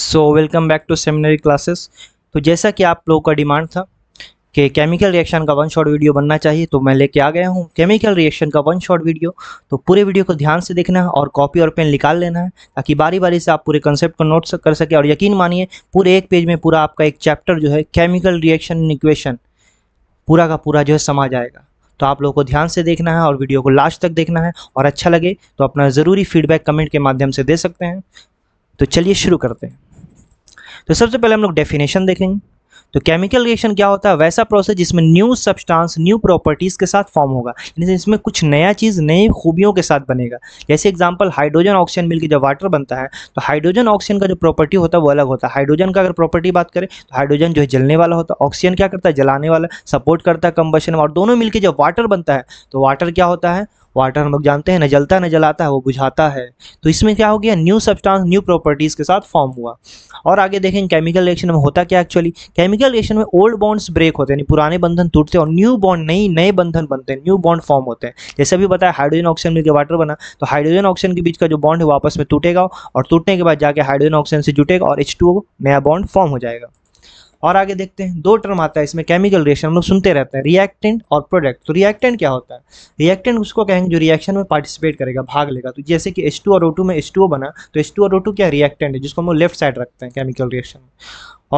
so welcome back to seminary classes तो जैसा कि आप लोगों का डिमांड था कि केमिकल रिएक्शन का वन शॉट वीडियो बनना चाहिए तो मैं लेके आ गया हूँ केमिकल रिएक्शन का वन शॉट वीडियो तो पूरे वीडियो को ध्यान से देखना है और कॉपी और पेन निकाल लेना है ताकि बारी बारी से आप पूरे कंसेप्ट को नोट कर सके और यकीन मानिए पूरे एक पेज में पूरा आपका एक चैप्टर जो है केमिकल रिएक्शन इक्वेशन पूरा का पूरा जो है समा जाएगा तो आप लोगों को ध्यान से देखना है और वीडियो को लास्ट तक देखना है और अच्छा लगे तो अपना ज़रूरी फीडबैक कमेंट के माध्यम से दे सकते हैं तो चलिए शुरू करते हैं तो सबसे पहले हम लोग डेफिनेशन देखेंगे तो केमिकल रिएक्शन क्या होता है वैसा प्रोसेस जिसमें न्यू सब्सटेंस न्यू प्रॉपर्टीज़ के साथ फॉर्म होगा यानी इसमें कुछ नया चीज़ नई खूबियों के साथ बनेगा जैसे एग्जांपल हाइड्रोजन ऑक्सीजन मिलकर जब वाटर बनता है तो हाइड्रोजन ऑक्सीजन का जो प्रॉपर्टी होता है वो अलग होता है हाइड्रोजन का अगर प्रॉपर्टी बात करें तो हाइड्रोजन जो है जलने वाला होता है ऑक्सीजन क्या करता है जलाने वाला सपोर्ट करता है कम्बशन और दोनों मिलकर जब वाटर बनता है तो वाटर क्या होता है वाटर हम लोग जानते हैं न जलता न जलाता है वो बुझाता है तो इसमें क्या हो गया न्यू सब्सटेंस न्यू प्रॉपर्टीज़ के साथ फॉर्म हुआ और आगे देखें केमिकल रिएक्शन में होता क्या एक्चुअली केमिकल रिएक्शन में ओल्ड बॉन्ड्स ब्रेक होते हैं पुराने बंधन टूटते हैं और न्यू बॉन्ड नई नए बंधन बनते हैं न्यू बॉन्ड फॉर्म होते हैं जैसे अभी बताया हाइड्रोजन ऑक्सीजन मिलकर वाटर बना तो हाइड्रोजन ऑक्सीजन के बीच का जो बॉन्ड है वापस में टूटेगा और टूटने के बाद जाके हाइड्रोजन ऑक्सीजन से जुटेगा और एच नया बॉन्ड फॉर्म हो जाएगा और आगे देखते हैं दो टर्म आता है इसमें केमिकल रिएक्शन हम लोग सुनते रहते हैं रिएक्टेंट और प्रोडक्ट तो रिएक्टेंट क्या होता है रिएक्टेंट उसको कहेंगे जो रिएक्शन में पार्टिसिपेट करेगा भाग लेगा तो जैसे कि एच और ओ में एच बना तो एच और ओ क्या रिएक्टेंट है जिसको हम लोग लेफ्ट साइड रखते हैं केमिकल रिएक्शन में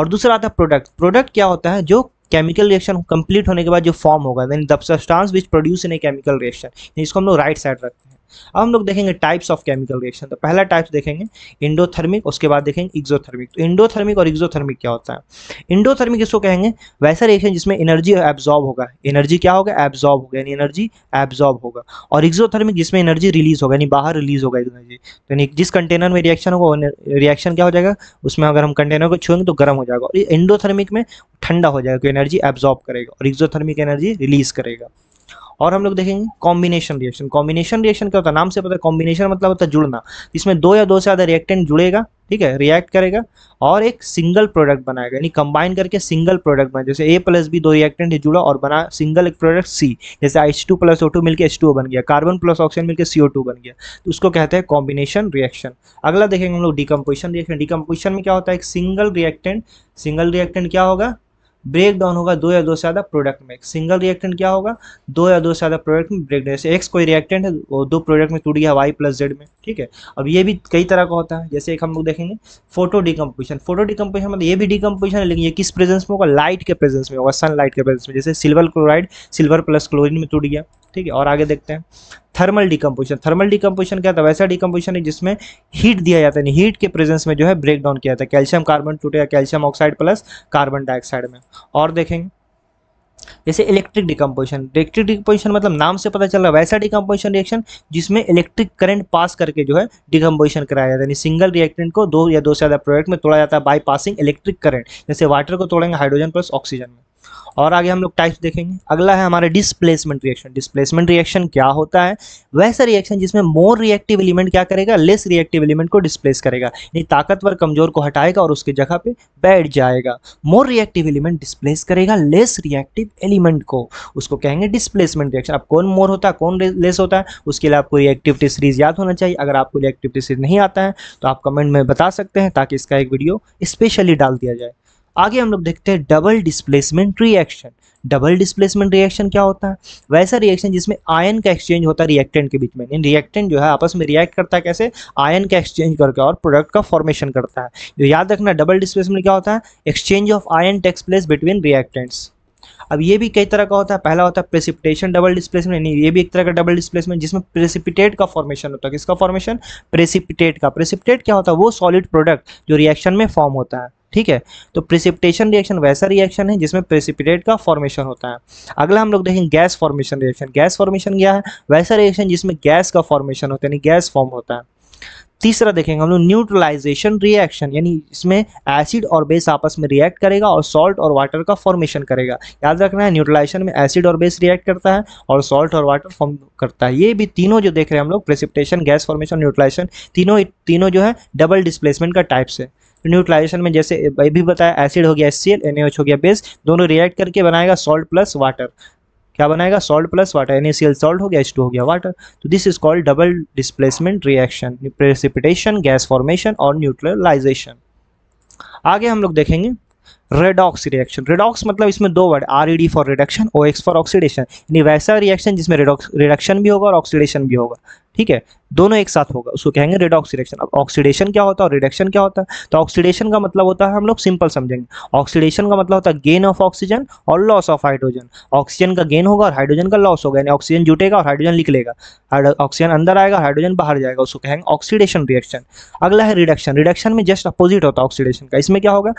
और दूसरा आता है प्रोडक्ट प्रोडक्ट क्या होता है जो केमिकल रिएक्शन कंप्लीट होने के बाद जो फॉर्म होगा then the substance which produce in a chemical reaction इसको हम लोग राइट साइड रखते हैं अब हम लोग देखेंगे टाइप्स ऑफ केमिकल रिएक्शन तो पहला टाइप देखेंगे इंडोथर्मिक उसके बाद देखेंगे इग्जोथर्मिक तो इंडोथर्मिक और इग्जोथर्मिक क्या होता है इंडोथर्मिक इसको कहेंगे वैसा रिएक्शन जिसमें एनर्जी एब्जॉर्ब होगा एनर्जी क्या होगा एब्जॉर्ब होगा यानी एनर्जी एब्जॉर्ब होगा और इग्जोथर्मिक जिसमें एनर्जी रिलीज होगा यानी बाहर रिलीज होगा एनर्जी तो यानी जिस कंटेनर में रिएक्शन होगा रिएक्शन क्या हो जाएगा उसमें अगर हम कंटेनर को छुएंगे तो गर्म हो जाएगा और इंडोथर्मिक में ठंडा हो जाएगा क्योंकि एनर्जी एब्जॉर्ब करेगा और इग्जोथर्मिक एनर्जी रिलीज करेगा और हम लोग देखेंगे कॉम्बिनेशन रिएक्शन कॉम्बिनेशन रिएक्शन क्या होता है नाम से पता है कॉम्बिनेशन मतलब होता है जुड़ना इसमें दो या दो से ज़्यादा रिएक्टेंट जुड़ेगा ठीक है रिएक्ट करेगा और एक सिंगल प्रोडक्ट बनाएगा यानी कंबाइन करके सिंगल प्रोडक्ट बनाए जैसे ए प्लस बी दो रिएक्टेंट जुड़ा और बना सिंगल एक प्रोडक्ट सी जैसे H two plus O two मिलकर एच टू बन गया कार्बन प्लस ऑक्सीजन मिलकर सी ओ टू बन गया तो उसको कहते हैं कॉम्बिनेशन रिएक्शन अगला देखेंगे हम लोग डिकम्पोजिशन रिएक्शन डिकम्पोजिशन में क्या होता है एक सिंगल रिएक्टेंट सिंगल रिएक्टेंट क्या होगा ब्रेक डाउन होगा दो या दो से ज़्यादा प्रोडक्ट में सिंगल रिएक्टेंट क्या होगा दो या दो से ज़्यादा प्रोडक्ट में ब्रेक डाउन जैसे एक्स कोई रिएक्टेंट है वो दो प्रोडक्ट में टूट गया वाई प्लस जेड में ठीक है अब ये भी कई तरह का होता है जैसे एक हम लोग देखेंगे फोटो डिकम्पोजिशन फोटो डिकम्पोजिशन मतलब ये भी डिकम्पोजिशन है लेकिन ये किस प्रेजेंस में होगा लाइट के प्रेजेंस में होगा सनलाइट के प्रेजेंस में जैसे silver chloride silver plus chlorine में टूट गया ठीक है और आगे देखते हैं थर्मल डिकम्पोजिशन थर्मल डिकम्पोजिशन क्या था वैसा डिकम्पोजिशन है जिसमें हीट दिया जाता है हीट के प्रेजेंस में जो है ब्रेक डाउन किया जाता है कैल्शियम कार्बन टूटे calcium oxide plus carbon dioxide में और देखेंगे जैसे इलेक्ट्रिक डिकम्पोजिशन इलेक्ट्रिक डिकम्पोजिशन मतलब नाम से पता चल रहा है वैसा डिकम्पोजिशन रिएक्शन जिसमें इलेक्ट्रिक करंट पास करके जो है डिकम्पोजिशन कराया जाता है सिंगल रिएक्टेंट को दो या दो से ज़्यादा प्रोडक्ट में तोड़ा जाता है बाई पासिंग इलेक्ट्रिक करंट जैसे वाटर को तोड़ेंगे हाइड्रोजन प्लस ऑक्सीजन में और आगे हम लोग टाइप्स देखेंगे अगला है हमारे डिस्प्लेसमेंट रिएक्शन डिस्प्लेसमेंट रिएक्शन क्या होता है वैसा रिएक्शन जिसमें मोर रिएक्टिव एलिमेंट क्या करेगा लेस रिएक्टिव एलिमेंट को डिस्प्लेस करेगा यानी ताकतवर कमजोर को हटाएगा और उसकी जगह पे बैठ जाएगा मोर रिएक्टिव एलिमेंट डिस्प्लेस करेगा लेस रिएक्टिव एलिमेंट को उसको कहेंगे डिस्प्लेसमेंट रिएक्शन अब कौन मोर होता है कौन लेस होता है उसके लिए आपको रिएक्टिविटी सीरीज याद होना चाहिए अगर आपको रिएक्टिविटी सीरीज नहीं आता है तो आप कमेंट में बता सकते हैं ताकि इसका एक वीडियो स्पेशली डाल दिया जाए आगे हम लोग देखते हैं double displacement reaction double displacement reaction क्या होता है वैसा रिएक्शन जिसमें आयन का एक्सचेंज होता है रिएक्टेंट के बीच में रिएक्टेंट जो है आपस में रिएक्ट करता है कैसे आयन का एक्सचेंज करके और प्रोडक्ट का फॉर्मेशन करता है जो तो याद रखना डबल डिस्प्लेसमेंट क्या होता है exchange of ion takes place between reactants अब ये भी कई तरह का होता है पहला होता है प्रेसिपिटेशन डबल डिस्प्लेसमेंट यानी ये भी एक तरह का डबल डिस्प्लेसमेंट जिसमें प्रेसिपिटेट का फॉर्मेशन होता है किसका फॉर्मेशन प्रेसिपिटेट का प्रेसिपिटेट क्या होता है वो सॉलिड प्रोडक्ट जो रिएक्शन में फॉर्म होता है ठीक है तो प्रिसिपिटेशन रिएक्शन वैसा रिएक्शन है जिसमें प्रिसिपिटेट का फॉर्मेशन होता है अगला हम लोग देखेंगे gas formation reaction gas formation क्या है वैसा रिएक्शन जिसमें गैस का फॉर्मेशन होता है यानी गैस फॉर्म होता है तीसरा देखेंगे हम लोग न्यूट्रलाइजेशन रिएक्शन यानी इसमें एसिड और बेस आपस में रिएक्ट करेगा और सॉल्ट और वाटर का फॉर्मेशन करेगा याद रखना है न्यूट्रलाइजेशन में एसिड और बेस रिएक्ट करता है और सॉल्ट और वाटर फॉर्म करता है ये भी तीनों जो देख रहे हैं हम लोग प्रेसिपिटेशन गैस फॉर्मेशन न्यूट्रलाइजेशन तीनों तीनों जो है डबल डिस्प्लेसमेंट का टाइप्स है न्यूट्रलाइजेशन में जैसे भी बताया एसिड हो गया एस हो गया बेस दोनों रिएक्ट करके बनाएगा सॉल्ट प्लस वाटर क्या बनाएगा salt plus water N salt हो गया एच हो गया वाटर तो this is called double displacement reaction precipitation gas formation और न्यूट्रलाइजेशन आगे हम लोग देखेंगे रेडॉक्स रिएक्शन रेडॉक्स मतलब इसमें दो word R E D for reduction O X for oxidation यानी वैसा रिएक्शन जिसमें रिडक्शन भी होगा और ऑक्सीडेशन भी होगा ठीक है दोनों एक साथ होगा उसको कहेंगे रेडॉक्स अब ऑक्सीडेशन क्या होता है और रिडक्शन क्या होता है तो ऑक्सीडेशन का मतलब होता है हम लोग सिंपल समझेंगे ऑक्सीडेशन का मतलब होता है गेन ऑफ ऑक्सीजन और लॉस ऑफ हाइड्रोजन ऑक्सीजन का गेन होगा और हाइड्रोजन का लॉस होगा यानी ऑक्सीजन जुटेगा और हाइड्रोजन निकलेगा ऑक्सीजन अंदर आएगा हाइड्रोजन बाहर जाएगा उसको कहेंगे ऑक्सीडेशन रिएक्शन अगला है रिडक्शन रिडक्शन में जस्ट अपोजिट होता है ऑक्सीडेशन का इसमें क्या होगा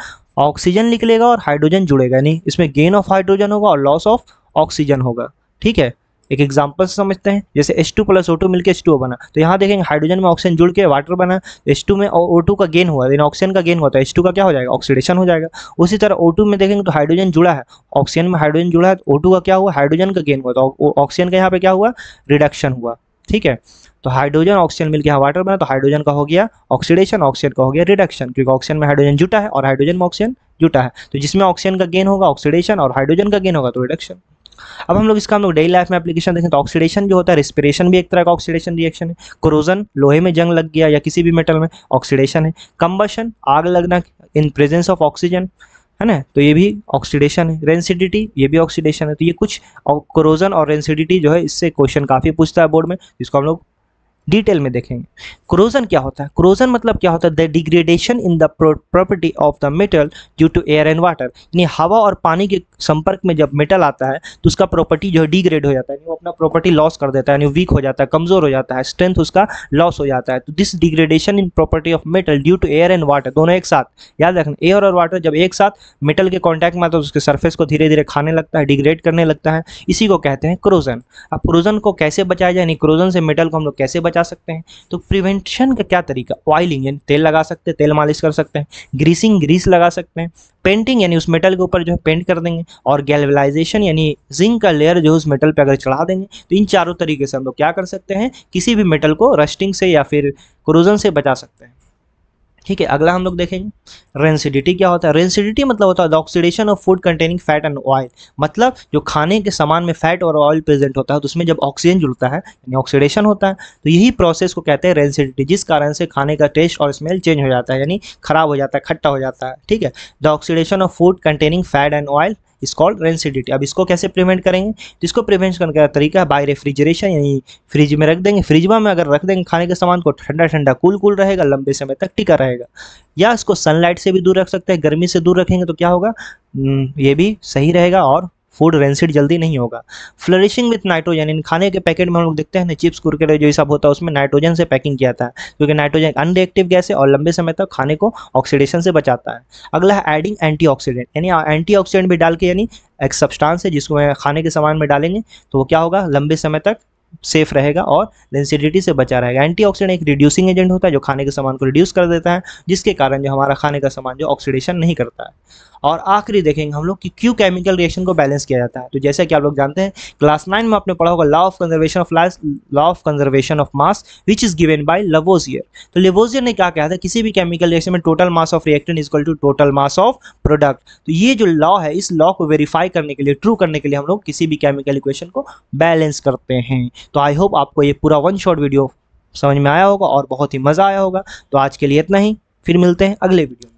ऑक्सीजन निकलेगा और हाइड्रोजन जुड़ेगा यानी इसमें गेन ऑफ हाइड्रोजन होगा और लॉस ऑफ ऑक्सीजन होगा ठीक है एक एग्जाम्पल समझते हैं जैसे H two plus O two मिलकर एच टू बना तो यहाँ देखेंगे हाइड्रोजन में ऑक्सीजन जुड़ के वाटर बना एच टू में और ओ टू का गेन हुआ यानी ऑक्सीजन का गेन हुआ तो एच टू का क्या हो जाएगा ऑक्सीडेशन हो जाएगा उसी तरह ओ टू में देखेंगे तो हाइड्रोजन जुड़ा है ऑक्सीजन में हाइड्रोजन जुड़ा है ओ टू का क्या हुआ हाइड्रोजन का गेन हुआ तो ऑक्सीजन का यहाँ पे क्या हुआ रिडक्शन हुआ ठीक है तो हाइड्रोजन ऑक्सीजन मिलकर यहाँ वाटर बना तो हाइड्रोजन का हो गया ऑक्सीडेशन ऑक्सीजन का हो गया रिडक्शन क्योंकि ऑक्सीजन में हाइड्रोजन जुटा है और हाइड्रोजन में ऑक्सीजन जुटा है तो जिसमें ऑक्सीजन का गेन होगा ऑक्सीडेशन और हाइड्रोजन का गेन होगा तो रिडक्शन अब हम लोग इसका हम लोग डेली लाइफ में एप्लीकेशन देखें तो ऑक्सीडेशन जो होता है रिस्पिरेशन भी एक तरह का ऑक्सीडेशन रिएक्शन है क्रोजन लोहे में जंग लग गया या किसी भी मेटल में ऑक्सीडेशन है कम्बशन आग लगना इन प्रेजेंस ऑफ ऑक्सीजन है ना तो ये भी ऑक्सीडेशन है रेंसिडिटी ये भी ऑक्सीडेशन है तो ये कुछ क्रोजन और रेंसिडिटी जो है इससे क्वेश्चन काफ़ी पूछता है बोर्ड में जिसको हम लोग डिटेल में देखेंगे क्रोजन क्या होता है क्रोजन मतलब क्या होता है the degradation in the property of the metal due to air and water यानी हवा और पानी के संपर्क में जब मेटल आता है तो उसका प्रॉपर्टी जो है डिग्रेड हो जाता है वो अपना प्रॉपर्टी लॉस कर देता है यानी वीक हो जाता है कमजोर हो जाता है स्ट्रेंथ उसका लॉस हो जाता है तो this degradation in property of metal due to air and water दोनों एक साथ याद रखना एयर और वाटर जब एक साथ मेटल के कॉन्टैक्ट में आता है तो उसके सर्फेस को धीरे धीरे खाने लगता है डिग्रेड करने लगता है इसी को कहते हैं क्रोजन अब क्रोजन को कैसे बचाया जाए यानी क्रोजन से मेटल को हम लोग कैसे बचा बचा सकते हैं तो प्रिवेंशन का क्या तरीका ऑयलिंग यानी तेल लगा सकते हैं तेल मालिश कर सकते हैं ग्रीसिंग ग्रीस लगा सकते हैं पेंटिंग यानी उस मेटल के ऊपर जो है पेंट कर देंगे और गैलवलाइजेशन यानी जिंक का लेयर जो उस मेटल पर अगर चढ़ा देंगे तो इन चारों तरीके से हम लोग क्या कर सकते हैं किसी भी मेटल को रस्टिंग से या फिर क्रोजन से बचा सकते हैं ठीक है अगला हम लोग देखेंगे रेंसिडिटी क्या होता है रेंसिडिटी मतलब होता है oxidation of food containing fat and oil मतलब जो खाने के सामान में फैट और ऑयल प्रेजेंट होता है तो उसमें जब ऑक्सीजन जुड़ता है यानी ऑक्सीडेशन होता है तो यही प्रोसेस को कहते हैं रेंसिडिटी जिस कारण से खाने का टेस्ट और स्मेल चेंज हो जाता है यानी खराब हो जाता है खट्टा हो जाता है ठीक है the oxidation of food containing fat and oil is called rancidity अब इसको कैसे प्रिवेंट करेंगे तो इसको प्रिवेंट करने का तरीका है बाय रेफ्रिजरेशन यानी फ्रिज में रख देंगे फ्रिज में अगर रख देंगे खाने के सामान को ठंडा ठंडा कूल कूल रहेगा लंबे समय तक टिका रहेगा या इसको सनलाइट से भी दूर रख सकते हैं गर्मी से दूर रखेंगे तो क्या होगा हम्म, ये भी सही रहेगा और फूड रेंसिड जल्दी नहीं होगा फ्लरिशिंग विथ नाइट्रोजन इन खाने के पैकेट में हम लोग देखते हैं ना चिप्स कुरकुरे जो सब होता है उसमें नाइट्रोजन से पैकिंग किया जाता है क्योंकि नाइट्रोजन अनरिएक्टिव गैस है और लंबे समय तक खाने को ऑक्सीडेशन से बचाता है अगला है एडिंग ऑक्सीडेंट यानी ऑक्सीडेंट भी डाल के यानी एक सब्सटांस है जिसको खाने के सामान में डालेंगे तो वो क्या होगा लंबे समय तक सेफ रहेगा और डेंसिडिटी से बचा रहेगा एंटीऑक्सीडेंट एक रिड्यूसिंग एजेंट होता है जो खाने के सामान को रिड्यूस कर देता है जिसके कारण जो हमारा खाने का सामान जो ऑक्सीडेशन नहीं करता है और आखिरी देखेंगे हम लोग कि क्यों केमिकल रिएक्शन को बैलेंस किया जाता है तो जैसा कि आप लोग जानते हैं क्लास नाइन में आपने पढ़ा होगा law of conservation of life law of conservation of mass which is given by Lavoisier तो लेवोजियर ने क्या कहा था किसी भी केमिकल रिएक्शन में total mass of reactant is to total mass of product तो ये जो लॉ है इस लॉ को वेरीफाई करने के लिए ट्रू करने के लिए हम लोग किसी भी केमिकल इक्वेशन को बैलेंस करते हैं तो आई होप आपको ये पूरा वन शॉर्ट वीडियो समझ में आया होगा और बहुत ही मज़ा आया होगा तो आज के लिए इतना ही फिर मिलते हैं अगले वीडियो में